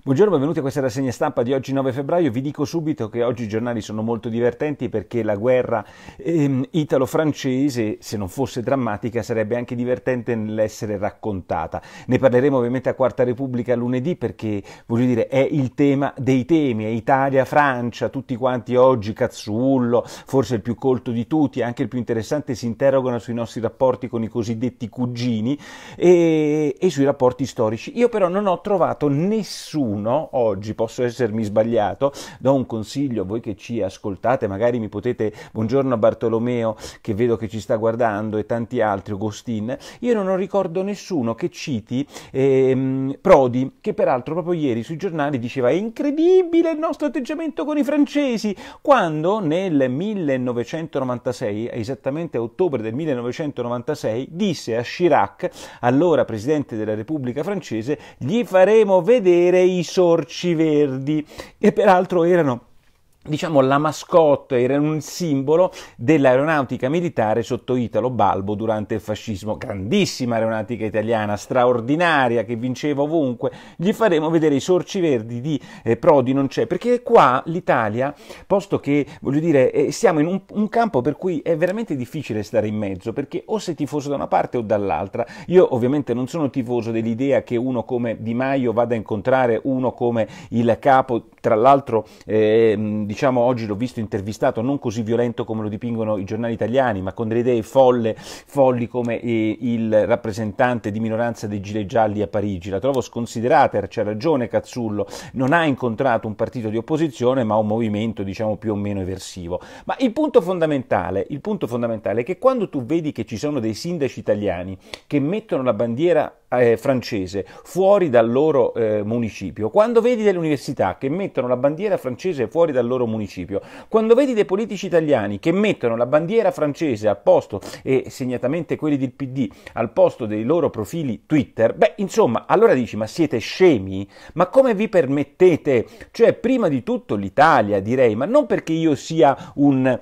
Buongiorno, benvenuti a questa rassegna stampa di oggi 9 febbraio. Vi dico subito che oggi i giornali sono molto divertenti perché la guerra ehm, italo-francese, se non fosse drammatica, sarebbe anche divertente nell'essere raccontata. Ne parleremo ovviamente a Quarta Repubblica lunedì perché, voglio dire, è il tema dei temi, è Italia, Francia, tutti quanti oggi, Cazzullo, forse il più colto di tutti, anche il più interessante, si interrogano sui nostri rapporti con i cosiddetti cugini e, e sui rapporti storici. Io però non ho trovato nessuno qualcuno oggi, posso essermi sbagliato, do un consiglio a voi che ci ascoltate, magari mi potete, buongiorno a Bartolomeo che vedo che ci sta guardando e tanti altri, Agostin, io non ricordo nessuno che citi ehm, Prodi, che peraltro proprio ieri sui giornali diceva è incredibile il nostro atteggiamento con i francesi, quando nel 1996, esattamente a ottobre del 1996, disse a Chirac, allora presidente della Repubblica francese, gli faremo vedere i i sorci verdi, che peraltro erano diciamo la mascotte, era un simbolo dell'aeronautica militare sotto Italo Balbo durante il fascismo. Grandissima aeronautica italiana, straordinaria, che vinceva ovunque. Gli faremo vedere i sorci verdi di eh, Prodi non c'è, perché qua l'Italia, posto che, voglio dire, eh, siamo in un, un, campo per cui è veramente difficile stare in mezzo, perché o sei tifoso da una parte o dall'altra. Io ovviamente non sono tifoso dell'idea che uno come Di Maio vada a incontrare uno come il capo, tra l'altro, eh, diciamo, diciamo oggi l'ho visto intervistato non così violento come lo dipingono i giornali italiani, ma con delle idee folle, folli come eh, il rappresentante di minoranza dei gilet gialli a Parigi. La trovo sconsiderata, c'ha ragione Cazzullo, non ha incontrato un partito di opposizione, ma un movimento diciamo più o meno eversivo. Ma il punto fondamentale, il punto fondamentale è che quando tu vedi che ci sono dei sindaci italiani che mettono la bandiera eh, francese fuori dal loro eh, municipio, quando vedi delle università che mettono la bandiera francese fuori dal loro municipio, quando vedi dei politici italiani che mettono la bandiera francese al posto, e segnatamente quelli del PD, al posto dei loro profili Twitter, beh, insomma, allora dici, ma siete scemi? Ma come vi permettete? Cioè, prima di tutto l'Italia, direi, ma non perché io sia un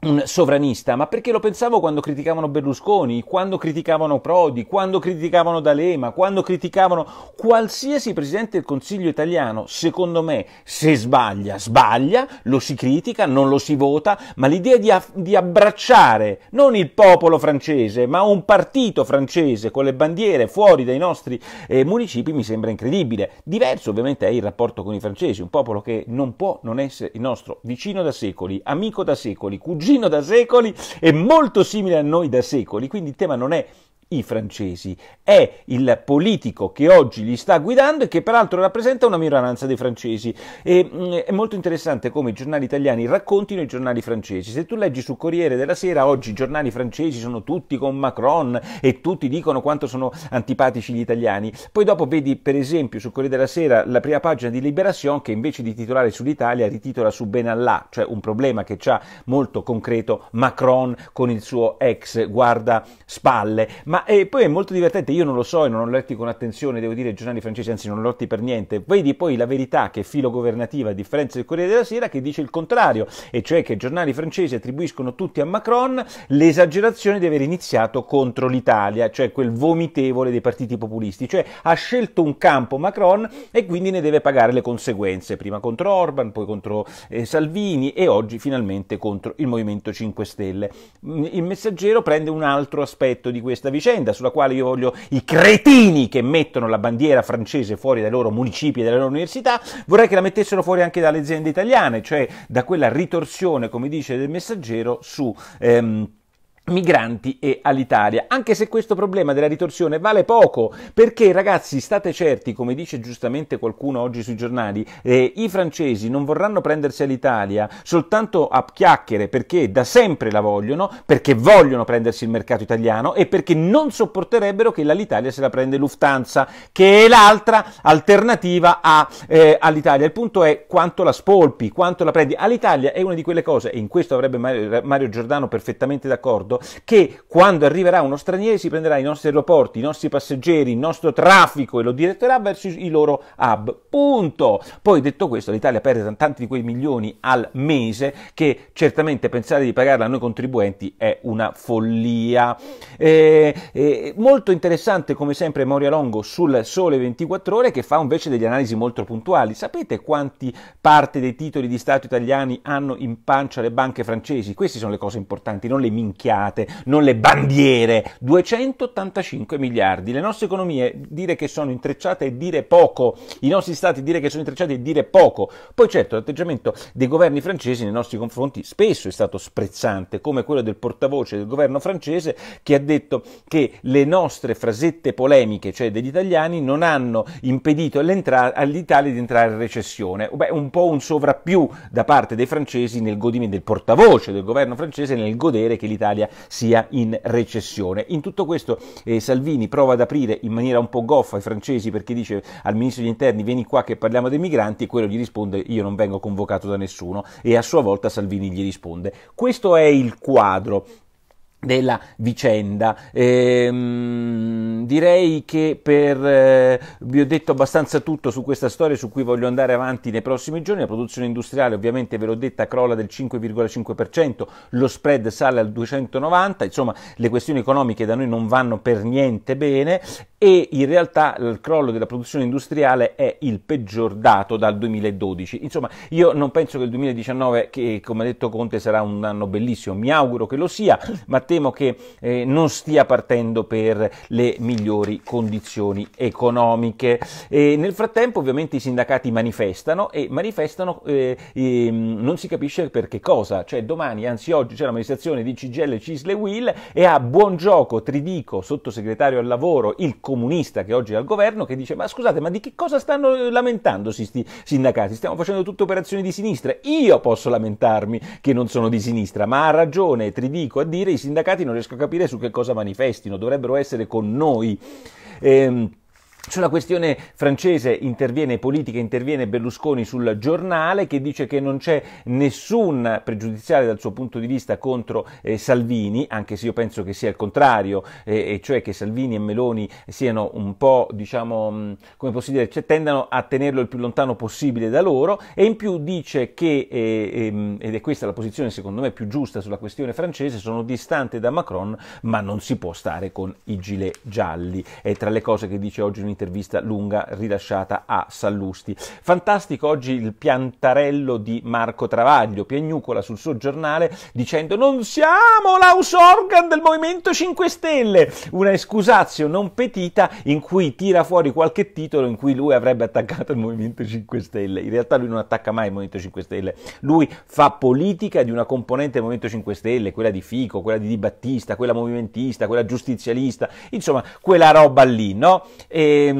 un sovranista, ma perché lo pensavo quando criticavano Berlusconi, quando criticavano Prodi, quando criticavano D'Alema, quando criticavano qualsiasi presidente del Consiglio italiano, secondo me se sbaglia, sbaglia, lo si critica, non lo si vota, ma l'idea di, di abbracciare non il popolo francese, ma un partito francese con le bandiere fuori dai nostri eh, municipi mi sembra incredibile. Diverso ovviamente è il rapporto con i francesi, un popolo che non può non essere il nostro vicino da secoli, amico da secoli, cugino cugino da secoli, e molto simile a noi da secoli, quindi il tema non è i francesi. È il politico che oggi li sta guidando e che peraltro rappresenta una minoranza dei francesi. E, mh, mm, è molto interessante come i giornali italiani raccontino i giornali francesi. Se tu leggi su Corriere della Sera, oggi i giornali francesi sono tutti con Macron e tutti dicono quanto sono antipatici gli italiani. Poi dopo vedi per esempio su Corriere della Sera la prima pagina di Liberation che invece di titolare sull'Italia rititola su Benalla, cioè un problema che c'ha molto concreto Macron con il suo ex guarda spalle. Ma e eh, poi è molto divertente, io non lo so e non ho letti con attenzione, devo dire, i giornali francesi, anzi non l'ho letti per niente. Vedi poi la verità che è governativa, a differenza del Corriere della Sera, che dice il contrario, e cioè che i giornali francesi attribuiscono tutti a Macron l'esagerazione di aver iniziato contro l'Italia, cioè quel vomitevole dei partiti populisti. Cioè ha scelto un campo Macron e quindi ne deve pagare le conseguenze, prima contro Orban, poi contro eh, Salvini e oggi finalmente contro il Movimento 5 Stelle. Mm, il messaggero prende un altro aspetto di questa vicenda vicenda sulla quale io voglio i cretini che mettono la bandiera francese fuori dai loro municipi e dalle loro università, vorrei che la mettessero fuori anche dalle aziende italiane, cioè da quella ritorsione, come dice del messaggero, su... Ehm, migranti e all'Italia, anche se questo problema della ritorsione vale poco, perché ragazzi state certi, come dice giustamente qualcuno oggi sui giornali, eh, i francesi non vorranno prendersi all'Italia soltanto a chiacchiere perché da sempre la vogliono, perché vogliono prendersi il mercato italiano e perché non sopporterebbero che l'Italia se la prende Lufthansa, che è l'altra alternativa a, eh, all'Italia. Il punto è quanto la spolpi, quanto la prendi. All'Italia è una di quelle cose, e in questo avrebbe Mario, Mario Giordano perfettamente d'accordo, che quando arriverà uno straniero si prenderà i nostri aeroporti, i nostri passeggeri, il nostro traffico e lo diretterà verso i loro hub. Punto. Poi detto questo, l'Italia perde tanti di quei milioni al mese che certamente pensare di pagarla a noi contribuenti è una follia. Eh, eh, molto interessante come sempre Moria Longo sul Sole 24 Ore che fa invece delle analisi molto puntuali. Sapete quanti parte dei titoli di Stato italiani hanno in pancia le banche francesi? Queste sono le cose importanti, non le minchiate entrate, non le bandiere. 285 miliardi. Le nostre economie dire che sono intrecciate è dire poco, i nostri stati dire che sono intrecciati è dire poco. Poi certo l'atteggiamento dei governi francesi nei nostri confronti spesso è stato sprezzante, come quello del portavoce del governo francese che ha detto che le nostre frasette polemiche, cioè degli italiani, non hanno impedito all'Italia di entrare in recessione. Beh, un po' un sovrappiù da parte dei francesi nel godimento del portavoce del governo francese nel godere che l'Italia sia in recessione. In tutto questo eh, Salvini prova ad aprire in maniera un po' goffa i francesi perché dice al ministro degli interni vieni qua che parliamo dei migranti e quello gli risponde io non vengo convocato da nessuno e a sua volta Salvini gli risponde. Questo è il quadro della vicenda. Ehm, direi che per, eh, vi ho detto abbastanza tutto su questa storia su cui voglio andare avanti nei prossimi giorni. La produzione industriale, ovviamente, ve l'ho detta, crolla del 5,5%, lo spread sale al 290, insomma, le questioni economiche da noi non vanno per niente bene e in realtà il crollo della produzione industriale è il peggior dato dal 2012. Insomma, io non penso che il 2019, che come ha detto Conte, sarà un anno bellissimo, mi auguro che lo sia, ma temo che eh, non stia partendo per le migliori condizioni economiche. E nel frattempo ovviamente i sindacati manifestano e manifestano eh, eh, non si capisce per che cosa, cioè domani, anzi oggi c'è la manifestazione di CGL, Cisle Will e a buon gioco Tridico, sottosegretario al lavoro, il comunista che oggi è al governo, che dice ma scusate ma di che cosa stanno eh, lamentandosi questi sindacati? Stiamo facendo tutte operazioni di sinistra, io posso lamentarmi che non sono di sinistra, ma ha ragione Tridico a dire i sindacati sindacati non riesco a capire su che cosa manifestino, dovrebbero essere con noi. Ehm, sulla questione francese interviene politica, interviene Berlusconi sul giornale che dice che non c'è nessun pregiudiziale dal suo punto di vista contro eh, Salvini, anche se io penso che sia il contrario, eh, e cioè che Salvini e Meloni siano un po', diciamo, mm, come posso dire, cioè, tendano a tenerlo il più lontano possibile da loro e in più dice che, eh, ehm, ed è questa la posizione secondo me più giusta sulla questione francese, sono distante da Macron ma non si può stare con i gilet gialli. È tra le cose che dice oggi un un'intervista lunga rilasciata a Sallusti. Fantastico oggi il piantarello di Marco Travaglio, piagnucola sul suo giornale dicendo non siamo l'house organ del Movimento 5 Stelle, una escusatio non petita in cui tira fuori qualche titolo in cui lui avrebbe attaccato il Movimento 5 Stelle. In realtà lui non attacca mai il Movimento 5 Stelle, lui fa politica di una componente del Movimento 5 Stelle, quella di Fico, quella di Di Battista, quella movimentista, quella giustizialista, insomma quella roba lì, no? E Eh,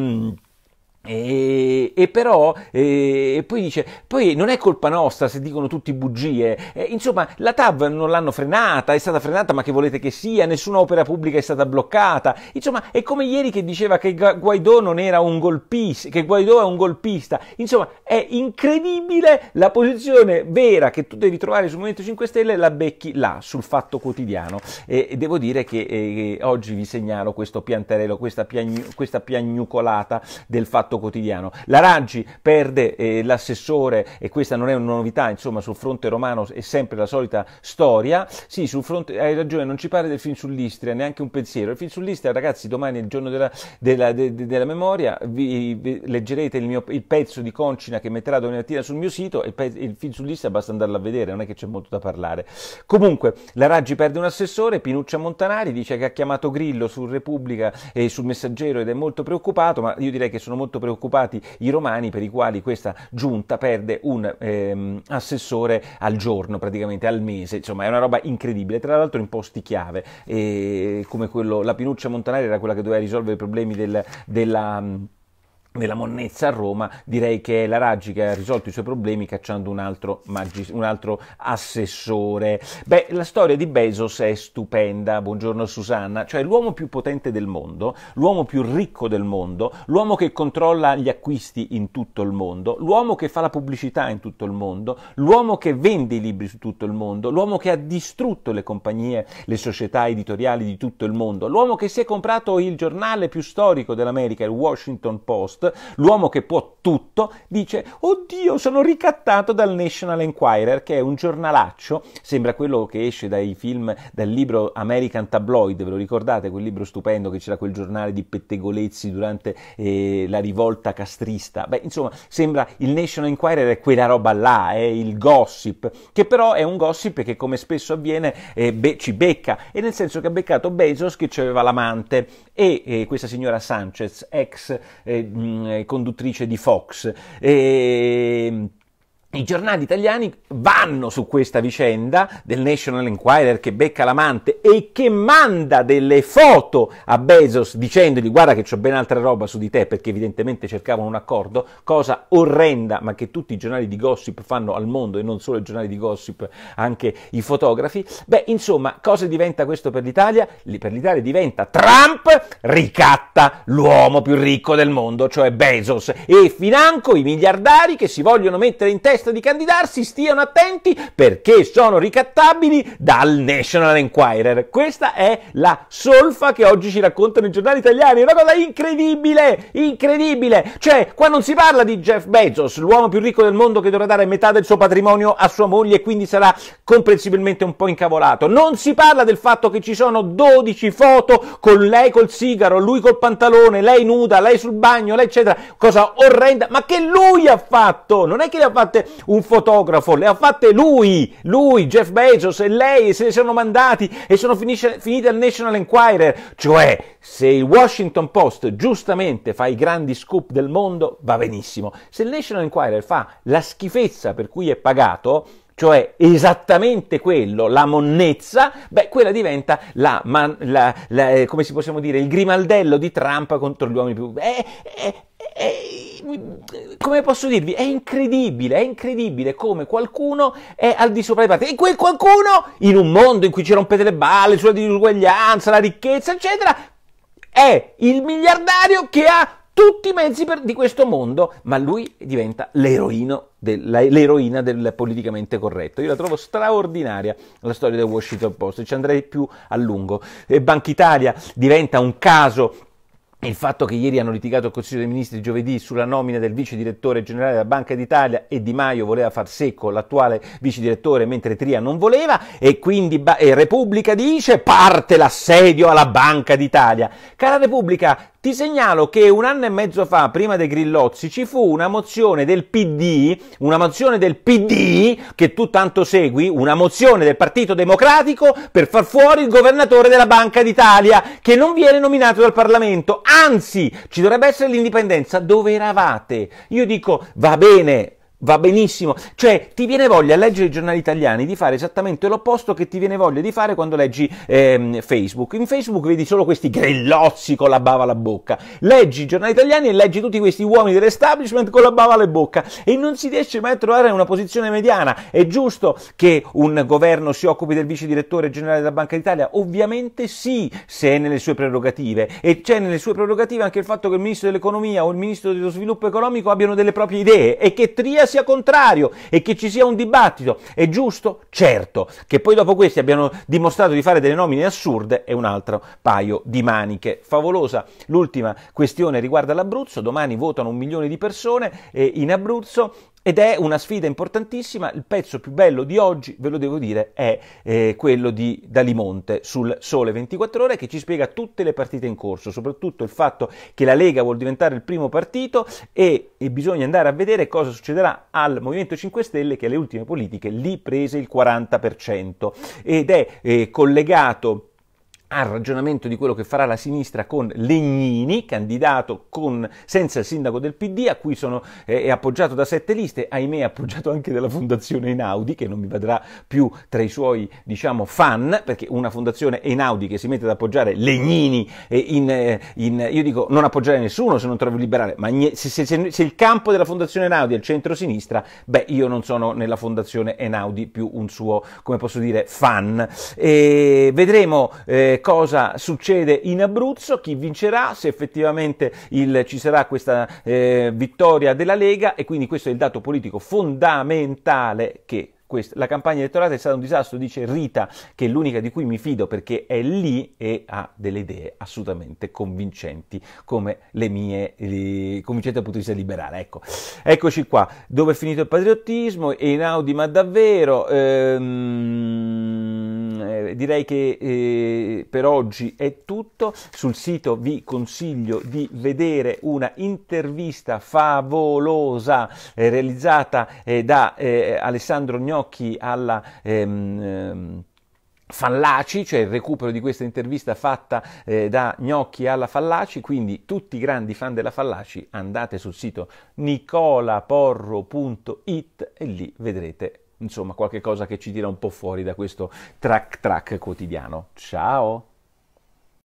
E, e, però e poi dice poi non è colpa nostra se dicono tutti bugie e, insomma la TAV non l'hanno frenata è stata frenata ma che volete che sia nessuna opera pubblica è stata bloccata insomma è come ieri che diceva che Guaidò non era un golpista che Guaidò è un golpista insomma è incredibile la posizione vera che tu devi trovare sul Movimento 5 Stelle la becchi là sul fatto quotidiano e, devo dire che eh, oggi vi segnalo questo pianterello questa, piagn- questa piagnucolata del fatto fatto quotidiano. La Raggi perde eh, l'assessore e questa non è una novità, insomma sul fronte romano è sempre la solita storia. Sì, sul fronte, hai ragione, non ci pare del film sull'Istria, neanche un pensiero. Il film sull'Istria, ragazzi, domani è il giorno della, della, de, de, della memoria, vi, vi leggerete il, mio, il, pezzo di Concina che metterà domani mattina sul mio sito, il, pezzo, il film sull'Istria basta andarlo a vedere, non è che c'è molto da parlare. Comunque, la Raggi perde un assessore, Pinuccia Montanari dice che ha chiamato Grillo su Repubblica e sul Messaggero ed è molto preoccupato, ma io direi che sono molto molto preoccupati i romani per i quali questa giunta perde un ehm, assessore al giorno, praticamente al mese, insomma è una roba incredibile, tra l'altro in posti chiave, eh, come quello, la Pinuccia Montanari era quella che doveva risolvere i problemi del, della della monnezza a Roma, direi che è la Raggi che ha risolto i suoi problemi cacciando un altro, magis- un altro assessore. Beh, la storia di Bezos è stupenda, buongiorno Susanna, cioè l'uomo più potente del mondo, l'uomo più ricco del mondo, l'uomo che controlla gli acquisti in tutto il mondo, l'uomo che fa la pubblicità in tutto il mondo, l'uomo che vende i libri su tutto il mondo, l'uomo che ha distrutto le compagnie, le società editoriali di tutto il mondo, l'uomo che si è comprato il giornale più storico dell'America, il Washington Post, l'uomo che può tutto, dice oddio sono ricattato dal National Enquirer che è un giornalaccio, sembra quello che esce dai film, dal libro American Tabloid, ve lo ricordate quel libro stupendo che c'era quel giornale di pettegolezzi durante eh, la rivolta castrista, beh insomma sembra il National Enquirer è quella roba là, è il gossip, che però è un gossip che come spesso avviene eh, be- ci becca, e nel senso che ha beccato Bezos che aveva l'amante e eh, questa signora Sanchez, ex eh, Ehm, eh, conduttrice di Fox. E, ehm, i giornali italiani vanno su questa vicenda del National Enquirer che becca l'amante e che manda delle foto a Bezos dicendogli guarda che c'ho ben altra roba su di te perché evidentemente cercavano un accordo, cosa orrenda ma che tutti i giornali di gossip fanno al mondo e non solo i giornali di gossip, anche i fotografi. Beh, insomma, cosa diventa questo per l'Italia? Per l'Italia diventa Trump ricatta l'uomo più ricco del mondo, cioè Bezos, e financo i miliardari che si vogliono mettere in testa richiesta di candidarsi stiano attenti perché sono ricattabili dal National Enquirer. Questa è la solfa che oggi ci raccontano i giornali italiani, è una cosa incredibile, incredibile. Cioè, qua non si parla di Jeff Bezos, l'uomo più ricco del mondo che dovrà dare metà del suo patrimonio a sua moglie e quindi sarà comprensibilmente un po' incavolato. Non si parla del fatto che ci sono 12 foto con lei col sigaro, lui col pantalone, lei nuda, lei sul bagno, lei eccetera, cosa orrenda, ma che lui ha fatto, non è che le ha fatte un fotografo, le ha fatte lui, lui, Jeff Bezos e lei, e se ne sono mandati e sono finisce, finite al National Enquirer. Cioè, se il Washington Post giustamente fa i grandi scoop del mondo, va benissimo. Se il National Enquirer fa la schifezza per cui è pagato, cioè esattamente quello, la monnezza, beh, quella diventa la, man, la, la, eh, come si possiamo dire, il grimaldello di Trump contro gli uomini più... È, è, è, come posso dirvi, è incredibile, è incredibile come qualcuno è al di sopra dei parti. E quel qualcuno, in un mondo in cui ci rompete le balle sulla disuguaglianza, la ricchezza, eccetera, è il miliardario che ha tutti i mezzi per, di questo mondo, ma lui diventa l'eroino l'eroina del politicamente corretto. Io la trovo straordinaria la storia del Washington Post, ci andrei più a lungo. E Banca Italia diventa un caso il fatto che ieri hanno litigato il Consiglio dei Ministri giovedì sulla nomina del vice direttore generale della Banca d'Italia e Di Maio voleva far secco l'attuale vice direttore mentre Tria non voleva e quindi ba- e Repubblica dice parte l'assedio alla Banca d'Italia. Cara Repubblica, ti segnalo che un anno e mezzo fa, prima dei Grillozzi, ci fu una mozione del PD, una mozione del PD che tu tanto segui, una mozione del Partito Democratico per far fuori il governatore della Banca d'Italia, che non viene nominato dal Parlamento. Anzi, ci dovrebbe essere l'indipendenza. Dove eravate? Io dico, va bene, va benissimo. Cioè, ti viene voglia a leggere i giornali italiani di fare esattamente l'opposto che ti viene voglia di fare quando leggi ehm, Facebook. In Facebook vedi solo questi grillozzi con la bava alla bocca. Leggi i giornali italiani e leggi tutti questi uomini dell'establishment con la bava alla bocca e non si riesce mai a trovare una posizione mediana. È giusto che un governo si occupi del vice direttore generale della Banca d'Italia? Ovviamente sì, se è nelle sue prerogative. E c'è nelle sue prerogative anche il fatto che il ministro dell'economia o il ministro dello sviluppo economico abbiano delle proprie idee e che Trias sia contrario e che ci sia un dibattito. È giusto? Certo. Che poi dopo questi abbiano dimostrato di fare delle nomine assurde è un altro paio di maniche. Favolosa l'ultima questione riguarda l'Abruzzo. Domani votano un milione di persone eh, in Abruzzo ed è una sfida importantissima, il pezzo più bello di oggi, ve lo devo dire, è eh, quello di Dalimonte sul Sole 24 ore che ci spiega tutte le partite in corso, soprattutto il fatto che la Lega vuol diventare il primo partito e, e bisogna andare a vedere cosa succederà al Movimento 5 Stelle che alle ultime politiche lì prese il 40% ed è eh, collegato al ragionamento di quello che farà la sinistra con Legnini, candidato con, senza il sindaco del PD, a cui sono, eh, è appoggiato da sette liste, ahimè è appoggiato anche dalla fondazione Einaudi, che non mi vedrà più tra i suoi diciamo, fan, perché una fondazione Einaudi che si mette ad appoggiare Legnini, eh, in, eh, in, io dico non appoggiare nessuno se non trovi liberale, ma se, se, se, se il campo della fondazione Einaudi è il centro-sinistra, beh io non sono nella fondazione Einaudi più un suo, come posso dire, fan. E vedremo eh, cosa succede in Abruzzo, chi vincerà, se effettivamente il, ci sarà questa eh, vittoria della Lega e quindi questo è il dato politico fondamentale che la campagna elettorale è stata un disastro, dice Rita, che è l'unica di cui mi fido perché è lì e ha delle idee assolutamente convincenti, come le mie, le... Eh, convincenti certo dal punto di vista liberale. Ecco. Eccoci qua, dove è finito il patriottismo, Einaudi ma davvero... Ehm Ehm, eh, direi che eh, per oggi è tutto. Sul sito vi consiglio di vedere una intervista favolosa eh, realizzata eh, da eh, Alessandro Gnocchi alla ehm, ehm, Fallaci, cioè il recupero di questa intervista fatta eh, da Gnocchi alla Fallaci, quindi tutti i grandi fan della Fallaci andate sul sito nicolaporro.it e lì vedrete insomma qualche cosa che ci tira un po' fuori da questo track track quotidiano. Ciao!